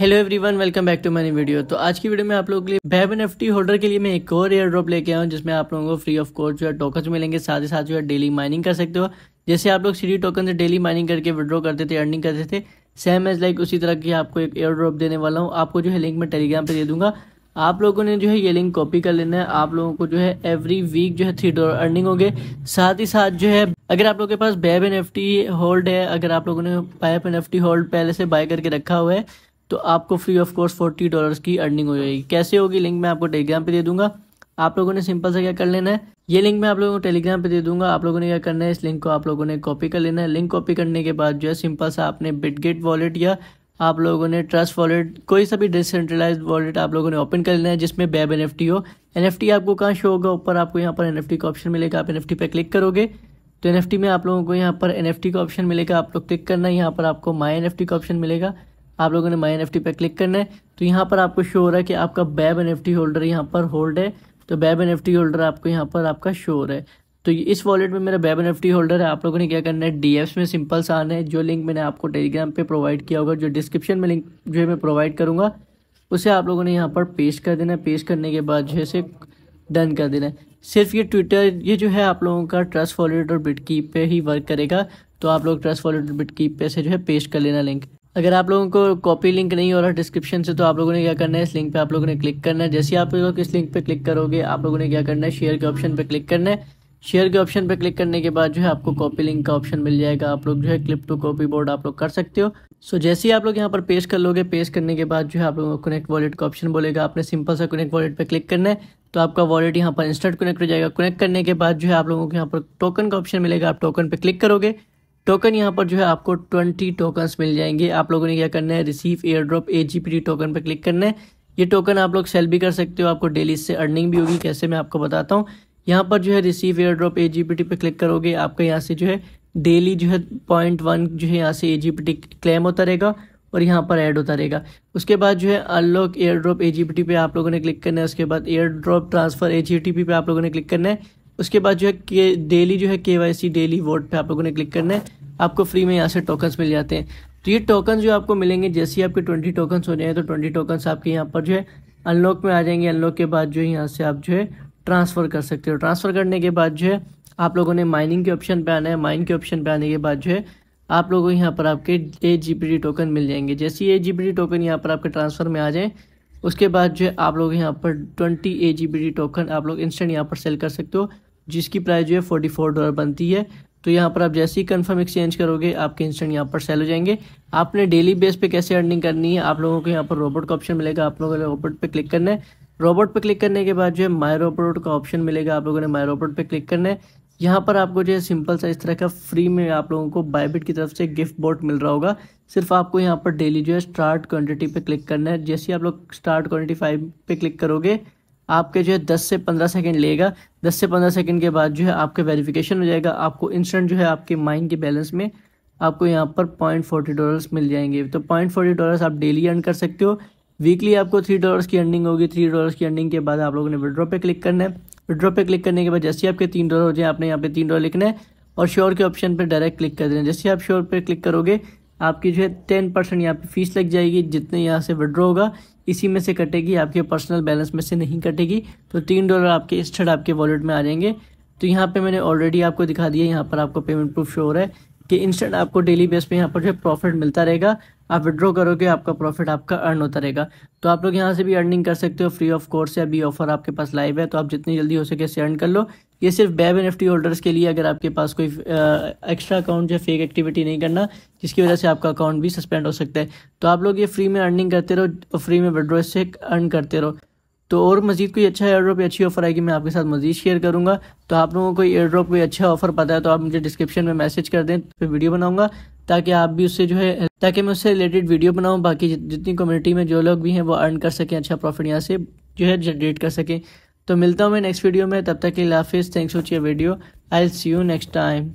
hello everyone welcome back to my video तो आज की वीडियो में आप लोगों के लिए बेबन एफ होल्डर के लिए मैं एक और एयर ड्रॉप लेके आया हूँ जिसमें आप लोगों को फ्री ऑफ कॉस्ट जो है टोकन मिलेंगे साथ ही साथ जो है डेली माइनिंग कर सकते हो जैसे आप लोग सीडी टोकन से डेली माइनिंग करके विड्रॉ करते थे अर्निंग करते थे सेम एज लाइक उसी तरह की आपको एक एयर ड्रॉप देने वाला हूँ आपको जो है लिंक मैं टेलीग्राम पर दे दूंगा आप लोगों ने जो है ये लिंक कॉपी कर लेना है आप लोगों को जो है एवरी वीक जो है थ्री डॉलर अर्निंग होंगे साथ ही साथ जो है अगर आप लोगों के पास बैब एन एफ होल्ड है अगर आप लोगों ने बैब एन एफ होल्ड पहले से बाय करके रखा हुआ है तो आपको free of cost forty dollars की अर्निंग हो जाएगी कैसे होगी लिंक मैं आपको टेलीग्राम पे दे दूंगा आप लोगों ने सिंपल सा क्या कर लेना है ये लिंक मैं आप लोगों को टेलीग्राम पे दे दूंगा आप लोगों ने क्या करना है इस लिंक को आप लोगों ने कॉपी कर लेना है लिंक कॉपी करने के बाद जो है सिंपल सा आपने बिटगेट वॉलेट या आप लोगों ने ट्रस्ट वॉलेट कोई सा भी डिसेंट्रलाइज वॉलेट आप लोगों ने ओपन कर लेना है जिसमें बैब एन हो एन आपको कहाँ शो होगा ऊपर आपको यहाँ पर एन का ऑप्शन मिलेगा आप एन पे क्लिक करोगे तो एन में आप लोगों को यहाँ पर एन का ऑप्शन मिलेगा आप लोग क्लिक करना है यहाँ पर आपको माई एन का ऑप्शन मिलेगा आप लोगों ने माई एन पे क्लिक करना है तो यहाँ पर आपको शो हो रहा है कि आपका बैब एन होल्डर यहाँ पर होल्ड है तो बैब एन होल्डर आपको यहाँ पर आपका शो हो रहा है तो इस वॉलेट में मेरा बैब एफ होल्डर है आप लोगों ने क्या करना है डी में सिंपल सा आना है जो लिंक मैंने आपको टेलीग्राम पे प्रोवाइड किया होगा जो डिस्क्रिप्शन में लिंक जो है मैं प्रोवाइड करूँगा उसे आप लोगों ने यहाँ पर पेश कर देना है पेश करने के बाद जो है डन कर देना है सिर्फ ये ट्विटर ये जो है आप लोगों का ट्रस्ट वॉलेट और बिटकीप पे ही वर्क करेगा तो आप लोग ट्रस्ट वॉलेट और बिटकीप पे से जो है पेश कर लेना लिंक अगर आप लोगों को कॉपी लिंक नहीं हो रहा डिस्क्रिप्शन से तो आप लोगों ने क्या करना है इस लिंक पे आप लोगों ने क्लिक करना है जैसे आप लोग इस लिंक पे क्लिक करोगे आप लोगों ने क्या करना है शेयर के ऑप्शन पे क्लिक करना है शेयर के ऑप्शन पे क्लिक करने के बाद जो है आपको कॉपी लिंक का ऑप्शन मिल जाएगा आप लोग जो है क्लिप टू कॉपी बोर्ड आप लोग कर सकते हो सो जैसे ही आप लोग यहाँ पर पेश कर लोगे पेश करने के बाद जो है आप लोगों को कनेक्ट वॉलेट का ऑप्शन बोलेगा आपने सिंपल सा कनेक्ट वॉलेट पे क्लिक करना है तो आपका वॉलेट यहाँ पर इंस्टेंट कनेक्ट हो जाएगा कनेक्ट करने के बाद जो है आप लोगों को यहाँ पर टोकन का ऑप्शन मिलेगा आप टोकन पे क्लिक करोगे टोकन यहाँ पर जो है आपको ट्वेंटी टोकन्स मिल जाएंगे आप लोगों ने क्या करना है receive airdrop a token पर क्लिक करना है ये टोकन आप लोग सेल भी कर सकते हो आपको डेली इससे अर्निंग भी होगी कैसे मैं आपको बताता हूँ यहाँ पर जो है रिसीव एयर ड्रॉप ए पे क्लिक करोगे आपका यहाँ से जो है डेली जो है पॉइंट वन जो है यहाँ से ए क्लेम होता रहेगा और यहाँ पर ऐड होता रहेगा उसके बाद जो है अनलॉक एयर ड्रॉप ए पे आप लोगों ने क्लिक करना है उसके बाद एयर ड्रॉप ट्रांसफ़र ए पे आप लोगों ने क्लिक करना है उसके बाद जो है के डेली जो है के सी डेली वोट पे आप लोगों ने क्लिक करना है आपको फ्री में यहाँ से टोकन्स मिल जाते हैं तो ये टोकन जो आपको मिलेंगे जैसे ही आपके ट्वेंटी टोकन्स हो जाए तो ट्वेंटी टोकन्स आपके यहाँ पर जो है अनलॉक में आ जाएंगे अनलॉक के बाद जो है यहाँ से आप जो है ट्रांसफ़र कर सकते हो ट्रांसफ़र करने के बाद जो है आप लोगों ने माइनिंग के ऑप्शन पे आना है माइनिंग के ऑप्शन पे आने के बाद जो है आप लोगों को यहाँ पर आपके ए जी टोकन मिल जाएंगे जैसे ही ए जी टोकन यहाँ पर आपके ट्रांसफ़र में आ जाए उसके बाद जो है आप लोग यहाँ पर ट्वेंटी ए जी टोकन आप लोग इंस्टेंट यहाँ पर सेल कर सकते हो जिसकी प्राइस जो है फोर्टी फोर डॉलर बनती है तो यहाँ पर आप जैसे ही कन्फर्म एक्सचेंज करोगे आपके इंस्टेंट यहाँ पर सेल हो जाएंगे आपने डेली बेस पे कैसे अर्निंग करनी है आप लोगों को यहाँ पर रोबोट का ऑप्शन मिलेगा आप लोगों को रोबोट पे क्लिक करना है रोबोट पे क्लिक करने के बाद जो है माई रोबोट का ऑप्शन मिलेगा आप लोगों ने माई रोबोट पे क्लिक करना है यहाँ पर आपको जो है सिंपल सा इस तरह का फ्री में आप लोगों को बायबिट की तरफ से गिफ्ट बोर्ड मिल रहा होगा सिर्फ आपको यहाँ पर डेली जो है स्टार्ट क्वांटिटी पे क्लिक करना है जैसे आप लोग स्टार्ट क्वान्टिटी फाइव पे क्लिक करोगे आपके जो है दस से पंद्रह सेकेंड लेगा दस से पंद्रह सेकेंड के बाद जो है आपका वेरिफिकेशन हो जाएगा आपको इंस्टेंट जो है आपके माइंड के बैलेंस में आपको यहाँ पर पॉइंट फोर्टी डॉलर्स मिल जाएंगे तो पॉइंट फोर्टी डॉलर्स आप डेली अर्न कर सकते हो वीकली आपको थ्री डॉलर्स की अर्निंग होगी थ्री डॉलर्स की अर्निंग के बाद आप लोगों ने विड्रॉ पे क्लिक करना है विड्रॉ पे क्लिक करने के बाद जैसे ही आपके तीन डॉलर हो जाए आपने यहाँ पे तीन डॉलर लिखना है और श्योर के ऑप्शन पर डायरेक्ट क्लिक कर देना जैसे आप श्योर पर क्लिक करोगे आपकी जो है टेन परसेंट यहाँ पे फीस लग जाएगी जितने यहाँ से विड्रॉ होगा इसी में से कटेगी आपके पर्सनल बैलेंस में से नहीं कटेगी तो तीन डॉलर आपके इस आपके वॉलेट में आ जाएंगे तो यहाँ पे मैंने ऑलरेडी आपको दिखा दिया यहाँ पर आपको पेमेंट प्रूफ शो हो रहा है कि इंस्टेंट आपको डेली बेस पे यहाँ पर जो है प्रॉफिट मिलता रहेगा आप विड्रॉ करोगे आपका प्रॉफिट आपका अर्न होता रहेगा तो आप लोग यहाँ से भी अर्निंग कर सकते हो फ्री ऑफ कोर्स या भी ऑफर आपके पास लाइव है तो आप जितनी जल्दी हो सके इसे अर्न कर लो ये सिर्फ बैब एन होल्डर्स के लिए अगर आपके पास कोई एक्स्ट्रा अकाउंट या फेक एक्टिविटी नहीं करना जिसकी वजह से आपका अकाउंट भी सस्पेंड हो सकता है तो आप लोग ये फ्री में अर्निंग करते रहो फ्री में विड्रॉ इससे अर्न करते रहो तो और मजीद कोई अच्छा एयर ड्रॉप या अच्छी ऑफर आएगी मैं आपके साथ मजीद शेयर करूँगा तो आप लोगों को एयर ड्रॉप कोई अच्छा ऑफर पता है तो आप मुझे डिस्क्रिप्शन में मैसेज कर दें फिर वीडियो बनाऊँगा ताकि आप भी उससे जो है ताकि मैं उससे रिलेटेड वीडियो बनाऊँ बाकी जितनी कम्युनिटी में जो लोग भी हैं वो अर्न कर सकें अच्छा प्रॉफिट यहाँ से जो है जनरेट कर सकें तो मिलता हूँ मैं नेक्स्ट वीडियो में तब तक के हाफिज़ thanks for your video I see you next time